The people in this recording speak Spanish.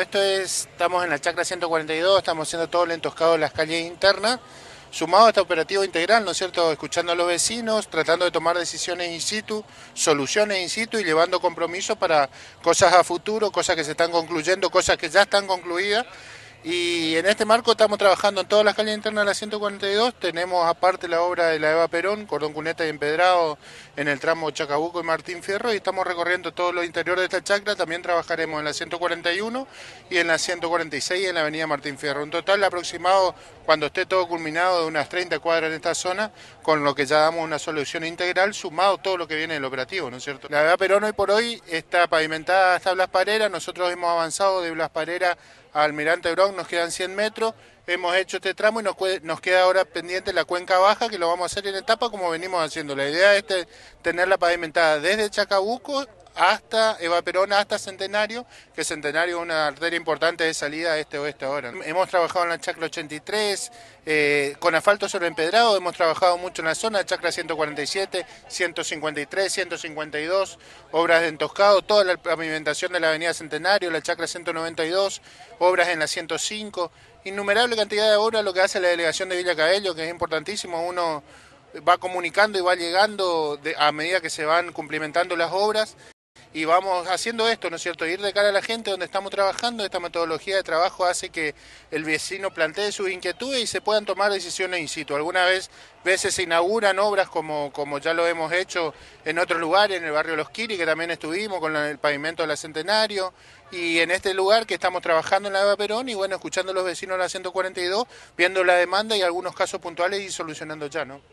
Esto es, estamos en la chacra 142, estamos haciendo todo el entoscado de las calles internas, sumado a este operativo integral, ¿no es cierto? Escuchando a los vecinos, tratando de tomar decisiones in situ, soluciones in situ y llevando compromisos para cosas a futuro, cosas que se están concluyendo, cosas que ya están concluidas y en este marco estamos trabajando en todas las calles internas de la 142. Tenemos aparte la obra de la Eva Perón, Cordón Cuneta y Empedrado en el tramo Chacabuco y Martín Fierro. Y estamos recorriendo todo lo interior de esta chacra. También trabajaremos en la 141 y en la 146 en la avenida Martín Fierro. En total, aproximado, cuando esté todo culminado, de unas 30 cuadras en esta zona, con lo que ya damos una solución integral, sumado todo lo que viene del operativo, ¿no es cierto? La Eva Perón hoy por hoy está pavimentada hasta Blas Parera. Nosotros hemos avanzado de Blas Parera Almirante Brown nos quedan 100 metros, hemos hecho este tramo y nos, nos, queda ahora pendiente la cuenca baja, que lo vamos a hacer en etapa como venimos haciendo. La idea es tenerla pavimentada desde Chacabuco hasta Eva Perón, hasta Centenario, que Centenario es una arteria importante de salida este oeste ahora. Hemos trabajado en la Chacra 83, eh, con asfalto sobre empedrado, hemos trabajado mucho en la zona, Chacra 147, 153, 152, obras de entoscado, toda la pavimentación de la Avenida Centenario, la Chacra 192, obras en la 105, innumerable cantidad de obras lo que hace la delegación de Villa Cabello, que es importantísimo, uno va comunicando y va llegando a medida que se van cumplimentando las obras y vamos haciendo esto, ¿no es cierto? Ir de cara a la gente donde estamos trabajando, esta metodología de trabajo hace que el vecino plantee sus inquietudes y se puedan tomar decisiones in situ. Alguna vez veces se inauguran obras como, como ya lo hemos hecho en otro lugar, en el barrio Los Quiri, que también estuvimos con el pavimento de la Centenario, y en este lugar que estamos trabajando en la Eva Perón, y bueno, escuchando a los vecinos de la 142, viendo la demanda y algunos casos puntuales y solucionando ya, ¿no?